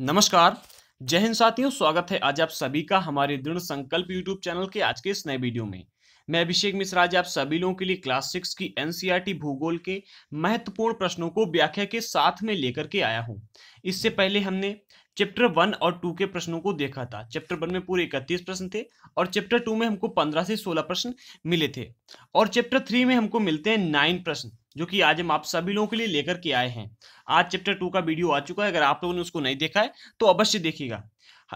नमस्कार जय हिंद साथियों स्वागत है आज आप सभी का हमारे दृढ़ संकल्प यूट्यूब चैनल के आज के इस नए वीडियो में मैं अभिषेक मिश्रा आज आप सभी लोगों के लिए क्लास सिक्स की एनसीईआरटी e भूगोल के महत्वपूर्ण प्रश्नों को व्याख्या के साथ में लेकर के आया हूँ इससे पहले हमने चैप्टर वन और टू के प्रश्नों को देखा था चैप्टर वन में पूरे इकतीस प्रश्न थे और चैप्टर टू में हमको पंद्रह से सोलह प्रश्न मिले थे और चैप्टर थ्री में हमको मिलते हैं नाइन प्रश्न जो कि आज हम आप सभी लोगों के लिए लेकर के आए हैं आज चैप्टर टू का वीडियो आ चुका है अगर आप लोगों ने उसको नहीं देखा है तो अवश्य देखिएगा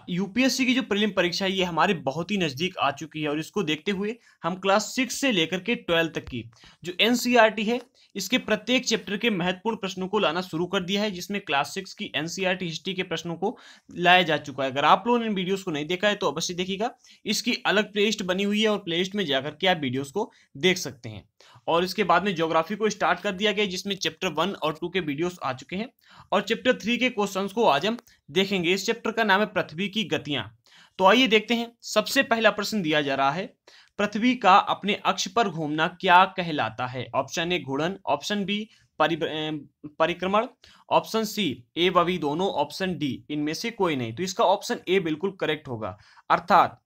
यूपीएससी हाँ, की जो प्रीलिम परीक्षा है ये हमारे बहुत ही नज़दीक आ चुकी है और इसको देखते हुए हम क्लास सिक्स से लेकर के ट्वेल्थ तक की जो एन e है इसके प्रत्येक चैप्टर के महत्वपूर्ण प्रश्नों को लाना शुरू कर दिया है जिसमें क्लास सिक्स की एनसीईआरटी हिस्ट्री e के प्रश्नों को लाया जा चुका है अगर आप लोगों ने इन वीडियोस को नहीं देखा है तो अवश्य देखिएगा इसकी अलग प्लेलिस्ट बनी हुई है और प्लेलिस्ट में जाकर के आप वीडियोस को देख सकते हैं और इसके बाद में ज्योग्राफी को स्टार्ट कर दिया गया जिसमें चैप्टर वन और टू के वीडियोस आ चुके हैं और चैप्टर थ्री के क्वेश्चन को आज हम देखेंगे इस चैप्टर का नाम है पृथ्वी की गतियां तो आइए देखते हैं सबसे पहला प्रश्न दिया जा रहा है पृथ्वी का अपने अक्ष पर घूमना क्या कहलाता है ऑप्शन ए घुड़न ऑप्शन बी परिक्रमण ऑप्शन सी ए वी दोनों ऑप्शन डी इनमें से कोई नहीं तो इसका ऑप्शन ए बिल्कुल करेक्ट होगा अर्थात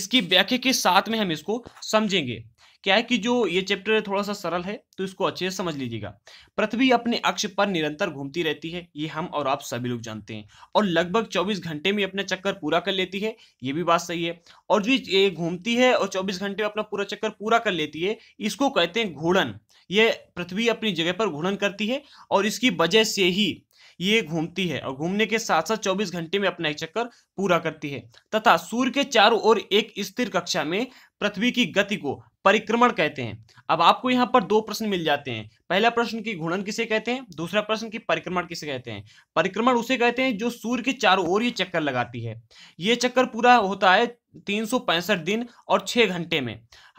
इसकी व्याख्या के साथ में हम इसको समझेंगे क्या है कि जो ये चैप्टर है थोड़ा सा सरल है तो इसको अच्छे से समझ लीजिएगा पृथ्वी अपने अक्ष पर निरंतर घूमती रहती है ये हम और आप सभी लोग जानते हैं और लगभग 24 घंटे में अपना चक्कर पूरा कर लेती है ये भी बात सही है और जो ये घूमती है और 24 घंटे में अपना पूरा चक्कर पूरा कर लेती है इसको कहते हैं घूर्णन ये पृथ्वी अपनी जगह पर घूर्णन करती है और इसकी वजह से ही ये घूमती है और घूमने के साथ साथ 24 घंटे में अपना एक चक्कर पूरा करती है तथा सूर्य के चारों ओर एक स्थिर कक्षा में पृथ्वी की गति को परिक्रमण कहते हैं अब आपको यहाँ पर दो प्रश्न मिल जाते हैं पहला प्रश्न की घूर्णन किसे कहते हैं दूसरा प्रश्न की परिक्रमण किसे कहते हैं परिक्रमण उसे कहते हैं जो सूर्य के चारों ओर ये चक्कर लगाती है ये चक्कर पूरा होता है तीन सौ पैंसठ दिन और छः घंटे में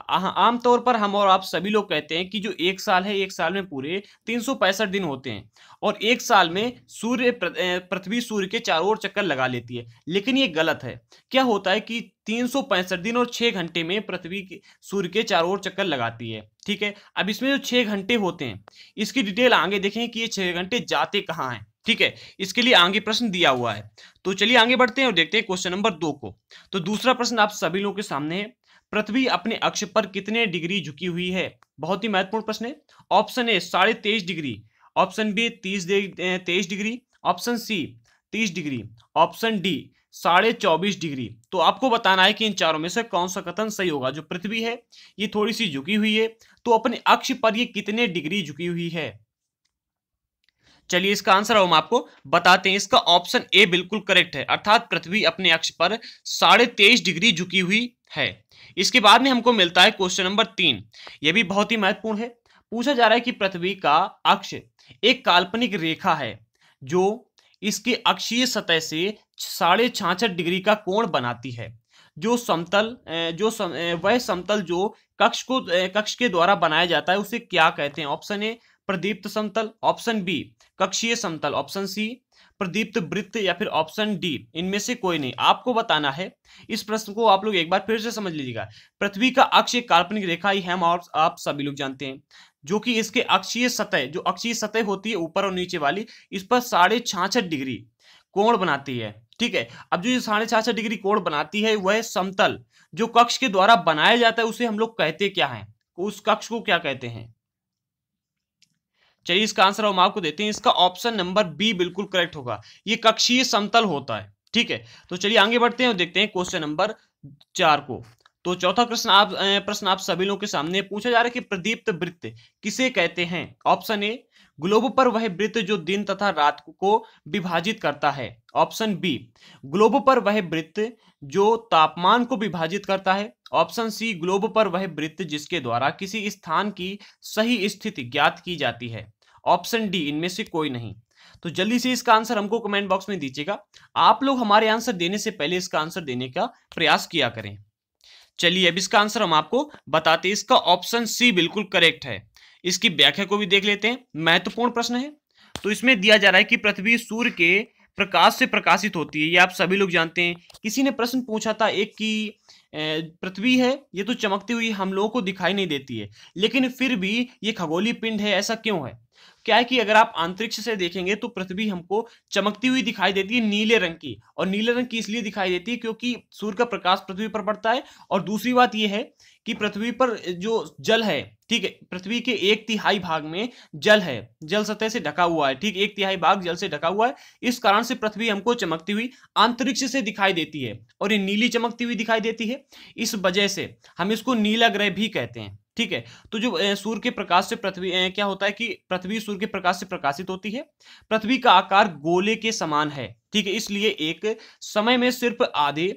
आमतौर पर हम और आप सभी लोग कहते हैं कि जो एक साल है एक साल में पूरे तीन सौ पैंसठ दिन होते हैं और एक साल में सूर्य पृथ्वी सूर्य के चारों ओर चक्कर लगा लेती है लेकिन ये गलत है क्या होता है कि तीन सौ पैंसठ दिन और छः घंटे में पृथ्वी सूर्य के चारों ओर चक्कर लगाती है ठीक है अब इसमें जो छः घंटे होते हैं इसकी डिटेल आगे देखें कि ये छः घंटे जाते कहाँ हैं ठीक है इसके लिए आगे प्रश्न दिया हुआ है तो चलिए आगे बढ़ते हैं और देखते हैं क्वेश्चन नंबर दो को तो दूसरा प्रश्न आप सभी लोगों के सामने है पृथ्वी अपने अक्ष पर कितने डिग्री झुकी हुई है बहुत ही महत्वपूर्ण प्रश्न है ऑप्शन ए साढ़े तेईस डिग्री ऑप्शन बी तीस तेईस डिग्री ऑप्शन सी तीस डिग्री ऑप्शन डी साढ़े चौबीस डिग्री तो आपको बताना है कि इन चारों में से कौन सा कथन सही होगा जो पृथ्वी है ये थोड़ी सी झुकी हुई है तो अपने अक्ष पर ये कितने डिग्री झुकी हुई है चलिए इसका आंसर हम आपको बताते हैं इसका ऑप्शन ए बिल्कुल करेक्ट है अर्थात पृथ्वी अपने अक्ष पर साढ़े तेईस डिग्री झुकी हुई है इसके बाद में हमको मिलता है क्वेश्चन नंबर तीन यह भी बहुत ही महत्वपूर्ण है पूछा जा रहा है कि पृथ्वी का अक्ष एक काल्पनिक रेखा है जो इसके अक्षीय सतह से साढ़े छाछठ डिग्री का कोण बनाती है जो समतल जो सम, वह समतल जो कक्ष को कक्ष के द्वारा बनाया जाता है उसे क्या कहते हैं ऑप्शन ए प्रदीप्त समतल ऑप्शन बी कक्षीय समतल ऑप्शन सी प्रदीप्त वृत्त या फिर ऑप्शन डी इनमें से कोई नहीं आपको बताना है इस प्रश्न को आप लोग एक बार फिर से समझ लीजिएगा पृथ्वी का अक्ष एक काल्पनिक रेखा ही हम और आप सभी लोग जानते हैं जो कि इसके अक्षीय सतह जो अक्षीय सतह होती है ऊपर और नीचे वाली इस पर साढ़े छाछठ डिग्री कोण बनाती है ठीक है अब जो ये साढ़े छाछठ डिग्री कोण बनाती है वह समतल जो कक्ष के द्वारा बनाया जाता है उसे हम लोग कहते क्या है उस कक्ष को क्या कहते हैं चलिए इसका आंसर हम आपको देते हैं इसका ऑप्शन नंबर बी बिल्कुल करेक्ट होगा ये कक्षीय समतल होता है ठीक है तो चलिए आगे बढ़ते हैं और देखते हैं क्वेश्चन नंबर चार को तो चौथा प्रश्न आप प्रश्न आप सभी लोगों के सामने पूछा जा रहा है कि प्रदीप्त वृत्त किसे कहते हैं ऑप्शन ए ग्लोब पर वह वृत्त जो दिन तथा रात को विभाजित करता है ऑप्शन बी ग्लोब पर वह वृत्त जो तापमान को विभाजित करता है ऑप्शन सी ग्लोब पर वह वृत्त जिसके द्वारा किसी स्थान की सही स्थिति ज्ञात की जाती है ऑप्शन डी इनमें से कोई नहीं तो जल्दी से इसका आंसर हमको कमेंट बॉक्स में दीजिएगा आप लोग हमारे आंसर देने से पहले इसका आंसर देने का प्रयास किया करें चलिए अब इसका आंसर हम आपको बताते हैं इसका ऑप्शन सी बिल्कुल करेक्ट है इसकी व्याख्या को भी देख लेते हैं महत्वपूर्ण तो प्रश्न है तो इसमें दिया जा रहा है कि पृथ्वी सूर्य के प्रकाश से प्रकाशित होती है ये आप सभी लोग जानते हैं किसी ने प्रश्न पूछा था एक की पृथ्वी है ये तो चमकती हुई हम लोगों को दिखाई नहीं देती है लेकिन फिर भी ये खगोली पिंड है ऐसा क्यों है क्या है कि अगर आप अंतरिक्ष से देखेंगे तो पृथ्वी हमको चमकती हुई दिखाई देती है नीले रंग की और नीले रंग की इसलिए दिखाई देती है क्योंकि सूर्य का प्रकाश पृथ्वी पर पड़ता है और दूसरी बात यह है कि पृथ्वी पर जो जल है ठीक है पृथ्वी के एक तिहाई भाग में जल है जल सतह से ढका हुआ है ठीक एक तिहाई भाग जल से ढका हुआ है इस कारण से पृथ्वी हमको चमकती हुई अंतरिक्ष से दिखाई देती है और ये नीली चमकती हुई दिखाई देती है इस वजह से हम इसको नीला ग्रह भी कहते हैं ठीक है तो जो सूर्य के प्रकाश से पृथ्वी क्या होता है कि पृथ्वी सूर्य के प्रकाश से प्रकाशित होती है पृथ्वी का आकार गोले के समान है ठीक है इसलिए एक समय में सिर्फ आधे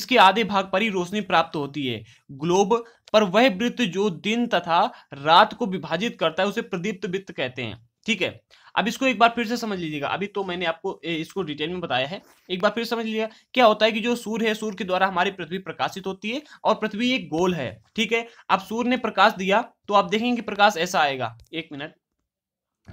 इसके आधे भाग पर ही रोशनी प्राप्त होती है ग्लोब पर वह वृत्त जो दिन तथा रात को विभाजित करता है उसे प्रदीप्त वृत्त कहते हैं ठीक है अब इसको एक बार फिर से समझ लीजिएगा अभी तो मैंने आपको इसको डिटेल में बताया है एक बार फिर समझ लीजिएगा क्या होता है कि जो सूर्य है सूर्य के द्वारा हमारी पृथ्वी प्रकाशित होती है और पृथ्वी एक गोल है ठीक है अब सूर्य ने प्रकाश दिया तो आप देखेंगे प्रकाश ऐसा आएगा एक मिनट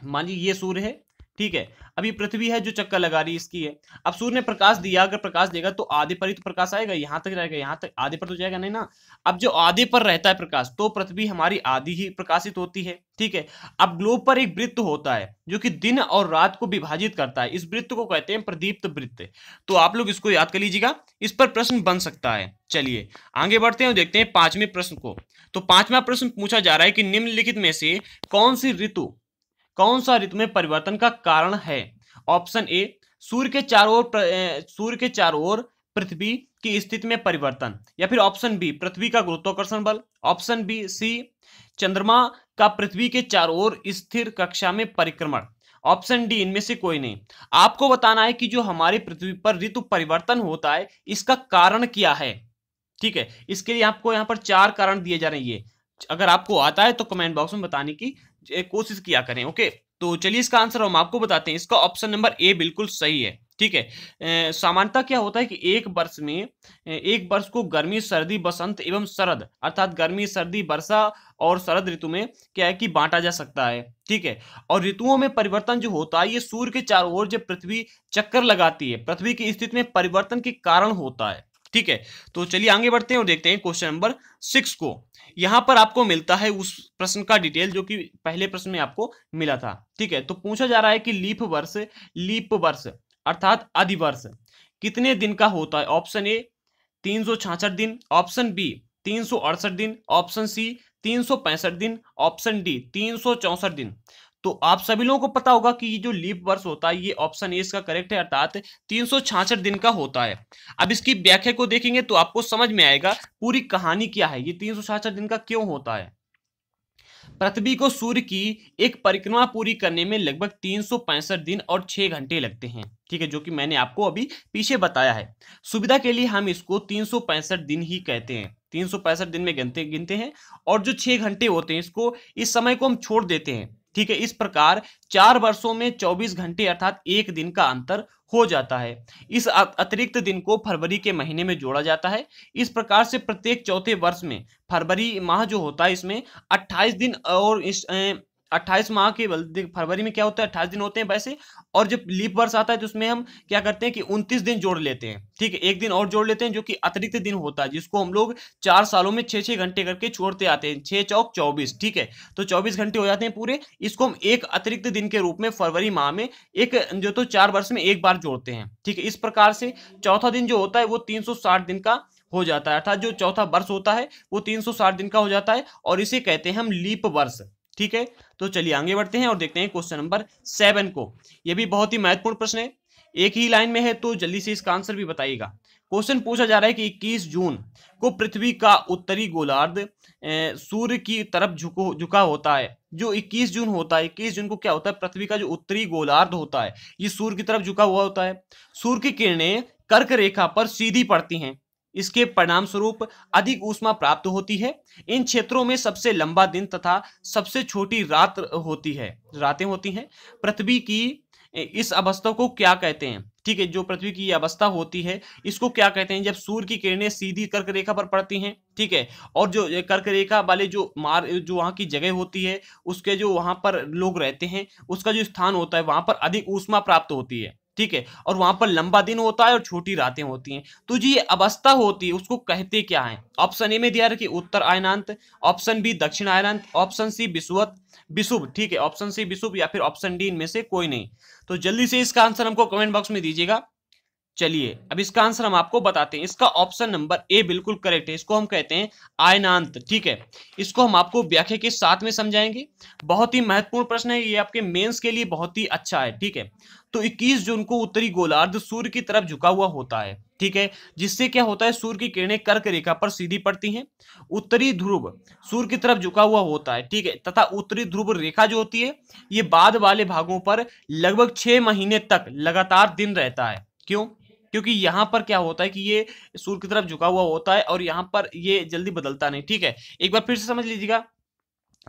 मान लीजिए ये सूर्य है ठीक है अब ये पृथ्वी है जो चक्कर लगा रही इसकी है अब सूर्य ने प्रकाश दिया अगर प्रकाश देगा तो आधे पर ही तो प्रकाश आएगा यहाँ तक जाएगा यहाँ तक आधे पर तो जाएगा नहीं ना अब जो आधे पर रहता है प्रकाश तो पृथ्वी हमारी आधी ही प्रकाशित होती है ठीक है अब ग्लोब पर एक वृत्त होता है जो कि दिन और रात को विभाजित करता है इस वृत्त को कहते हैं प्रदीप्त वृत्त तो आप लोग इसको याद कर लीजिएगा इस पर प्रश्न बन सकता है चलिए आगे बढ़ते हैं और देखते हैं पांचवें प्रश्न को तो पांचवा प्रश्न पूछा जा रहा है कि निम्नलिखित में से कौन सी ऋतु कौन सा ऋतु में परिवर्तन का कारण है ऑप्शन ए सूर्य के चारों ओर सूर्य के चारों ओर पृथ्वी की स्थिति में परिवर्तन या फिर ऑप्शन बी पृथ्वी का गुरुत्वाकर्षण बल ऑप्शन बी सी चंद्रमा का पृथ्वी के चारों ओर स्थिर कक्षा में परिक्रमण ऑप्शन डी इनमें से कोई नहीं आपको बताना है कि जो हमारी पृथ्वी पर ऋतु परिवर्तन होता है इसका कारण क्या है ठीक है इसके लिए आपको यहाँ पर चार कारण दिए जा रहे हैं ये अगर आपको आता है तो कमेंट बॉक्स में बताने की कोशिश किया करें ओके तो चलिए इसका आंसर हम आपको बताते हैं इसका ऑप्शन नंबर ए बिल्कुल सही है ठीक है सामान्यता क्या होता है कि एक वर्ष में एक वर्ष को गर्मी सर्दी बसंत एवं शरद अर्थात गर्मी सर्दी वर्षा और शरद ऋतु में क्या है कि बांटा जा सकता है ठीक है और ऋतुओं में परिवर्तन जो होता है ये सूर्य के चारों ओर जब पृथ्वी चक्कर लगाती है पृथ्वी की स्थिति में परिवर्तन के कारण होता है ठीक है तो चलिए आगे बढ़ते हैं और देखते हैं क्वेश्चन नंबर सिक्स को यहां पर आपको मिलता है उस प्रश्न का डिटेल जो कि पहले प्रश्न में आपको मिला था ठीक है तो पूछा जा रहा है कि लीप वर्ष लीप वर्ष अर्थात अधिवर्ष कितने दिन का होता है ऑप्शन ए तीन दिन ऑप्शन बी तीन दिन ऑप्शन सी तीन दिन ऑप्शन डी तीन दिन तो आप सभी लोगों को पता होगा कि ये जो लीप वर्ष होता है ये ऑप्शन ए इसका करेक्ट है अर्थात तीन दिन का होता है अब इसकी व्याख्या को देखेंगे तो आपको समझ में आएगा पूरी कहानी क्या है ये तीन दिन का क्यों होता है पृथ्वी को सूर्य की एक परिक्रमा पूरी करने में लगभग तीन दिन और छह घंटे लगते हैं ठीक है जो कि मैंने आपको अभी पीछे बताया है सुविधा के लिए हम इसको तीन दिन ही कहते हैं तीन दिन में गिनते गिनते हैं और जो छह घंटे होते हैं इसको इस समय को हम छोड़ देते हैं ठीक है इस प्रकार चार वर्षों में 24 घंटे अर्थात एक दिन का अंतर हो जाता है इस अतिरिक्त दिन को फरवरी के महीने में जोड़ा जाता है इस प्रकार से प्रत्येक चौथे वर्ष में फरवरी माह जो होता है इसमें 28 दिन और इस, अट्ठाईस माह के फरवरी में क्या होता है अट्ठाईस दिन होते हैं वैसे और जब लीप वर्ष आता है तो उसमें हम क्या करते हैं कि उनतीस दिन जोड़ लेते हैं ठीक है एक दिन और जोड़ लेते हैं जो कि अतिरिक्त दिन होता है जिसको हम लोग चार सालों में छह छह घंटे करके छोड़ते आते हैं छह चौक चौबीस ठीक है तो चौबीस घंटे हो जाते हैं पूरे इसको हम एक अतिरिक्त दिन के रूप में फरवरी माह में एक जो तो चार वर्ष में एक बार जोड़ते हैं ठीक है इस प्रकार से चौथा दिन जो होता है वो तीन दिन का हो जाता है अर्थात जो चौथा वर्ष होता है वो 360 दिन का हो जाता है और इसे कहते हैं हम लीप वर्ष ठीक है तो चलिए आगे बढ़ते हैं और देखते हैं क्वेश्चन नंबर सेवन को यह भी बहुत ही महत्वपूर्ण प्रश्न है एक ही लाइन में है तो जल्दी से इसका आंसर भी बताइएगा क्वेश्चन पूछा जा रहा है कि 21 जून को पृथ्वी का उत्तरी गोलार्ध सूर्य की तरफ झुको झुका होता है जो 21 जून होता है 21 जून को क्या होता है पृथ्वी का जो उत्तरी गोलार्ध होता है ये सूर्य की तरफ झुका हुआ होता है सूर्य की किरणें कर्क रेखा पर सीधी पड़ती हैं इसके परिणाम स्वरूप अधिक ऊष्मा प्राप्त होती है इन क्षेत्रों में सबसे लंबा दिन तथा सबसे छोटी रात होती है रातें होती हैं पृथ्वी की इस अवस्था को क्या कहते हैं ठीक है जो पृथ्वी की अवस्था होती है इसको क्या कहते हैं जब सूर्य की किरणें सीधी कर्क रेखा पर पड़ती हैं ठीक है और जो कर्क रेखा वाले जो मार जो वहाँ की जगह होती है उसके जो वहाँ पर लोग रहते हैं उसका जो स्थान होता है वहाँ पर अधिक ऊष्मा प्राप्त होती है ठीक है और वहां पर लंबा दिन होता है और छोटी रातें होती हैं तो जी ये अवस्था होती है उसको कहते क्या है ऑप्शन ए में दिया रखिए उत्तर आयनांत ऑप्शन बी दक्षिण आयनांत ऑप्शन सी विश्वत विशुभ ठीक है ऑप्शन सी विशुभ या फिर ऑप्शन डी इनमें से कोई नहीं तो जल्दी से इसका आंसर हमको कमेंट बॉक्स में दीजिएगा चलिए अब इसका आंसर हम आपको बताते हैं इसका ऑप्शन नंबर ए बिल्कुल करेक्ट है इसको हम कहते हैं आयनांत ठीक है इसको हम आपको व्याख्या के साथ में समझाएंगे बहुत ही महत्वपूर्ण प्रश्न है ये आपके मेंस के लिए बहुत ही अच्छा है ठीक है तो 21 जून को उत्तरी गोलार्ध सूर्य की तरफ झुका हुआ होता है ठीक है जिससे क्या होता है सूर्य की किरणें कर्क रेखा पर सीधी पड़ती हैं उत्तरी ध्रुव सूर्य की तरफ झुका हुआ होता है ठीक है तथा उत्तरी ध्रुव रेखा जो होती है ये बाद वाले भागों पर लगभग छह महीने तक लगातार दिन रहता है क्यों क्योंकि यहां पर क्या होता है कि ये सूर्य की तरफ झुका हुआ होता है और यहां पर ये जल्दी बदलता नहीं ठीक है एक बार फिर से समझ लीजिएगा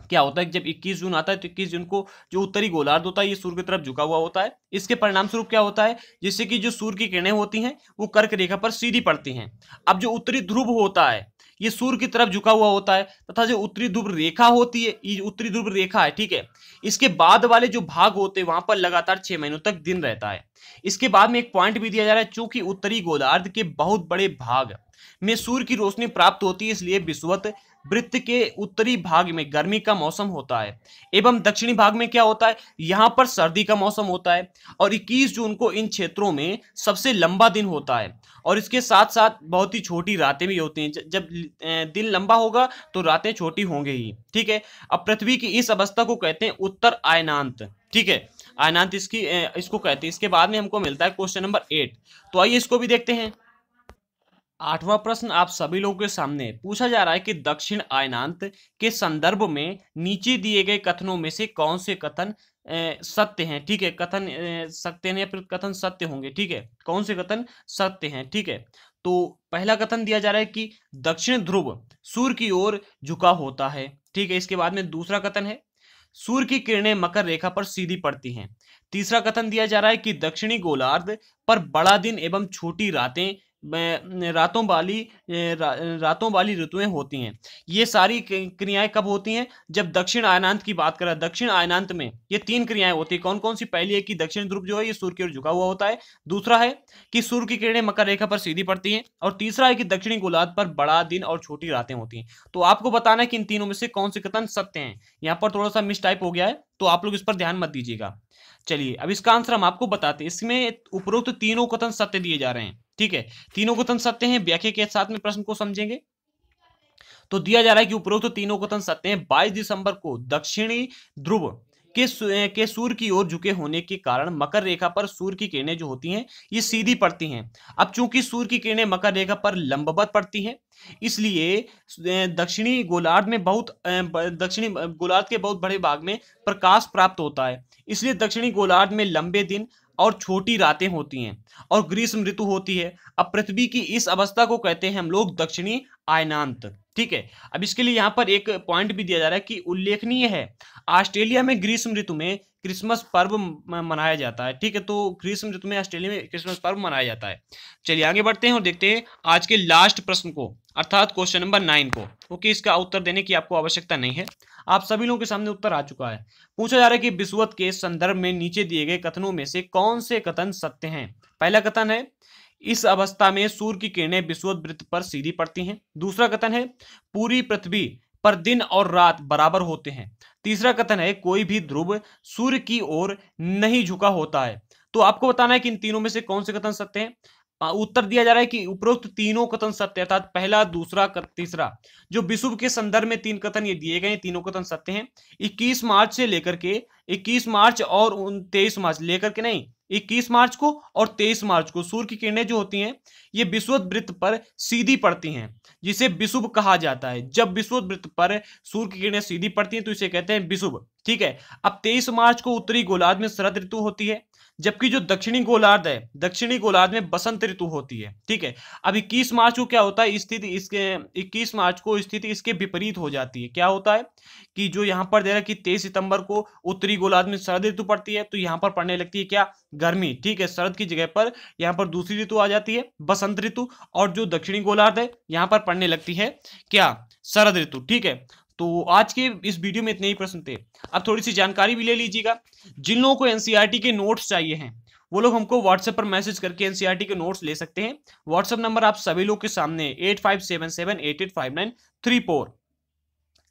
क्या होता है जब 21 जून आता है तो 21 जून को जो उत्तरी गोलार्ध होता है ये सूर्य की तरफ झुका हुआ होता है इसके परिणाम स्वरूप क्या होता है जिससे कि जो सूर्य की किरणें होती हैं वो कर्क रेखा पर सीधी पड़ती हैं अब जो उत्तरी ध्रुव होता है ये सूर्य की तरफ झुका हुआ होता है तथा जो उत्तरी ध्रुव रेखा होती है ये उत्तरी ध्रुव रेखा है ठीक है इसके बाद वाले जो भाग होते हैं वहां पर लगातार छह महीनों तक दिन रहता है इसके बाद में एक पॉइंट भी दिया जा रहा है चूंकि उत्तरी गोलार्ध के बहुत बड़े भाग में सूर्य की रोशनी प्राप्त होती है इसलिए विश्वत वृत्त के उत्तरी भाग में गर्मी का मौसम होता है एवं दक्षिणी भाग में क्या होता है यहाँ पर सर्दी का मौसम होता है और 21 जून को इन क्षेत्रों में सबसे लंबा दिन होता है और इसके साथ साथ बहुत ही छोटी रातें भी होती हैं जब दिन लंबा होगा तो रातें छोटी होंगे ही ठीक है अब पृथ्वी की इस अवस्था को कहते हैं उत्तर आयनांत ठीक है आयनांत इसकी इसको कहते हैं इसके बाद में हमको मिलता है क्वेश्चन नंबर एट तो आइए इसको भी देखते हैं आठवां प्रश्न आप सभी लोगों के सामने पूछा जा रहा है कि दक्षिण आयनांत के संदर्भ में नीचे दिए गए कथनों में से कौन से कथन सत्य हैं ठीक है कथन सत्य हैं या फिर कथन सत्य होंगे ठीक है कौन से कथन सत्य हैं ठीक है तो पहला कथन दिया जा रहा है कि दक्षिण ध्रुव सूर्य की ओर झुका होता है ठीक है इसके बाद में दूसरा कथन है सूर्य की किरणें मकर रेखा पर सीधी पड़ती हैं तीसरा कथन दिया जा रहा है कि दक्षिणी गोलार्ध पर बड़ा दिन एवं छोटी रातें रातों वाली रा, रातों वाली ऋतुएं होती हैं ये सारी क्रियाएं कब होती हैं जब दक्षिण आयनांत की बात करें दक्षिण आयनांत में ये तीन क्रियाएं होती है कौन कौन सी पहली है कि दक्षिण ध्रुव जो है ये सूर्य की ओर झुका हुआ होता है दूसरा है कि सूर्य की किरणें मकर रेखा पर सीधी पड़ती हैं और तीसरा है कि दक्षिणी गोलार्ध पर बड़ा दिन और छोटी रातें होती हैं तो आपको बताना है कि इन तीनों में से कौन से कथन सत्य हैं यहाँ पर थोड़ा सा मिस टाइप हो गया है तो आप लोग इस पर ध्यान मत दीजिएगा चलिए अब इसका आंसर हम आपको बताते हैं इसमें उपरोक्त तीनों कथन सत्य दिए जा रहे हैं ठीक है तीनों कथन सत्य हैं व्याख्या के साथ में प्रश्न को समझेंगे तो दिया जा रहा है कि उपरोक्त तो तीनों कथन सत्य हैं बाईस दिसंबर को दक्षिणी ध्रुव के के सूर्य की ओर झुके होने के कारण मकर रेखा पर सूर्य की किरणें जो होती हैं ये सीधी पड़ती हैं अब चूंकि सूर्य की किरणें मकर रेखा पर लंबवत पड़ती हैं इसलिए दक्षिणी गोलार्ध में बहुत दक्षिणी गोलार्ध के बहुत बड़े भाग में प्रकाश प्राप्त होता है इसलिए दक्षिणी गोलार्ध में लंबे दिन और छोटी रातें होती हैं और ग्रीष्म ऋतु होती है अब पृथ्वी की इस अवस्था को कहते हैं हम लोग दक्षिणी आयनांत ठीक है अब इसके लिए यहाँ पर एक पॉइंट भी दिया जा रहा है कि उल्लेखनीय है ऑस्ट्रेलिया में ग्रीष्म ऋतु में क्रिसमस पर्व मनाया जाता है ठीक है तो क्रिसम ऋतु में ऑस्ट्रेलिया में क्रिसमस पर्व मनाया जाता है चलिए आगे बढ़ते हैं और देखते हैं आज के लास्ट प्रश्न को अर्थात क्वेश्चन नंबर नाइन को ओके इसका उत्तर देने की आपको आवश्यकता नहीं है आप सभी लोगों के सामने उत्तर आ चुका है पूछा जा रहा है कि विश्वत के संदर्भ में नीचे दिए गए कथनों में से कौन से कथन सत्य हैं पहला कथन है इस अवस्था में सूर्य की किरणें विश्वत वृत्त पर सीधी पड़ती हैं दूसरा कथन है पूरी पृथ्वी पर दिन और रात बराबर होते हैं तीसरा कथन है कोई भी ध्रुव सूर्य की ओर नहीं झुका होता है तो आपको बताना है कि इन तीनों में से कौन से कथन सत्य हैं उत्तर दिया जा रहा है कि उपरोक्त तीनों कथन सत्य अर्थात पहला दूसरा तीसरा जो विशुभ के संदर्भ में तीन कथन ये दिए गए तीनों कथन सत्य हैं 21 मार्च से लेकर के 21 मार्च और 23 मार्च लेकर के नहीं 21 मार्च को और 23 मार्च को सूर्य की किरणें जो होती हैं ये विश्वत वृत्त पर सीधी पड़ती हैं जिसे विशुभ कहा जाता है जब विश्वत वृत्त पर सूर्य की किरणें सीधी पड़ती हैं तो इसे कहते हैं विशुभ ठीक है अब 23 मार्च को उत्तरी गोलार्ध में शरद ऋतु होती है जबकि जो दक्षिणी गोलार्ध है दक्षिणी गोलार्ध में बसंत ऋतु होती है ठीक है अब इक्कीस मार्च को क्या होता है स्थिति इसके इक्कीस मार्च को स्थिति इसके विपरीत हो जाती है क्या होता है कि जो यहाँ पर दे रहा है कि तेईस सितंबर को उत्तरी गोलार्ध में शरद ऋतु पड़ती है तो यहाँ पर पड़ने लगती है क्या गर्मी ठीक है शरद की जगह पर यहाँ पर दूसरी ऋतु आ जाती है बसंत ऋतु और जो दक्षिणी गोलार्ध है यहाँ पर पड़ने लगती है क्या शरद ऋतु ठीक है तो आज के इस वीडियो में इतने ही प्रश्न थे अब थोड़ी सी जानकारी भी ले लीजिएगा जिन लोगों को एनसीईआरटी e के नोट्स चाहिए हैं वो लोग हमको व्हाट्सएप पर मैसेज करके एनसीईआरटी e के नोट्स ले सकते हैं व्हाट्सएप नंबर आप सभी लोग के सामने eight five seven seven eight eight five nine three four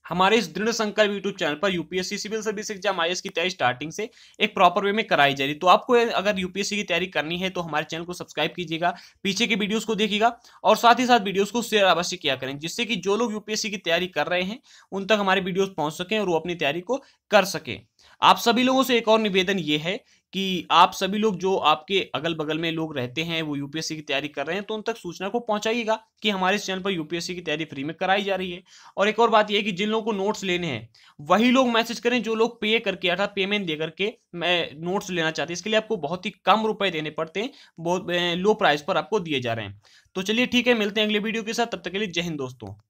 हमारे इस दृढ़ संकल्प यूट्यूब चैनल पर यूपीएससी सिविल सर्विस एग्जाम आई की तैयारी स्टार्टिंग से एक प्रॉपर वे में कराई जा रही तो आपको अगर यूपीएससी की तैयारी करनी है तो हमारे चैनल को सब्सक्राइब कीजिएगा पीछे के वीडियोस को देखिएगा और साथ ही साथ वीडियोस को शेयर अवश्य किया करें जिससे कि जो लोग यूपीएससी की तैयारी कर रहे हैं उन तक हमारे वीडियोज पहुंच सकें और वो अपनी तैयारी को कर सकें आप सभी लोगों से एक और निवेदन ये है कि आप सभी लोग जो आपके अगल बगल में लोग रहते हैं वो यूपीएससी की तैयारी कर रहे हैं तो उन तक सूचना को पहुंचाइएगा कि हमारे इस चैनल पर यूपीएससी की तैयारी फ्री में कराई जा रही है और एक और बात यह कि जिन लोगों को नोट्स लेने हैं वही लोग मैसेज करें जो लोग पे करके अर्थात पेमेंट दे करके मैं नोट्स लेना चाहते हैं इसके लिए आपको बहुत ही कम रुपए देने पड़ते हैं बहुत लो प्राइस पर आपको दिए जा रहे हैं तो चलिए ठीक है मिलते हैं अगले वीडियो के साथ तब तक के लिए जय हिंद दोस्तों